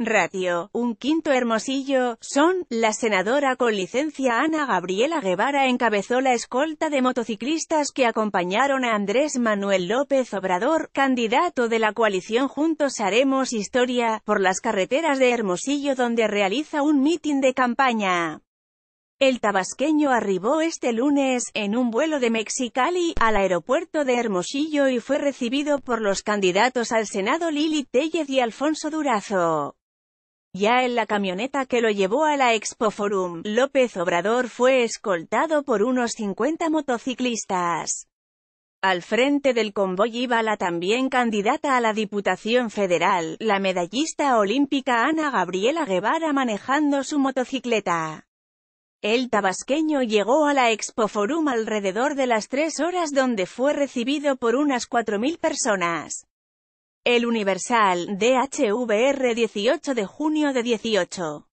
Ratio, un quinto Hermosillo, son, la senadora con licencia Ana Gabriela Guevara encabezó la escolta de motociclistas que acompañaron a Andrés Manuel López Obrador, candidato de la coalición Juntos Haremos Historia, por las carreteras de Hermosillo donde realiza un mitin de campaña. El tabasqueño arribó este lunes, en un vuelo de Mexicali, al aeropuerto de Hermosillo y fue recibido por los candidatos al Senado Lili Tellez y Alfonso Durazo. Ya en la camioneta que lo llevó a la Expo Forum, López Obrador fue escoltado por unos 50 motociclistas. Al frente del convoy iba la también candidata a la Diputación Federal, la medallista olímpica Ana Gabriela Guevara manejando su motocicleta. El tabasqueño llegó a la Expo Forum alrededor de las 3 horas donde fue recibido por unas 4.000 personas. El Universal, DHVR 18 de junio de 18.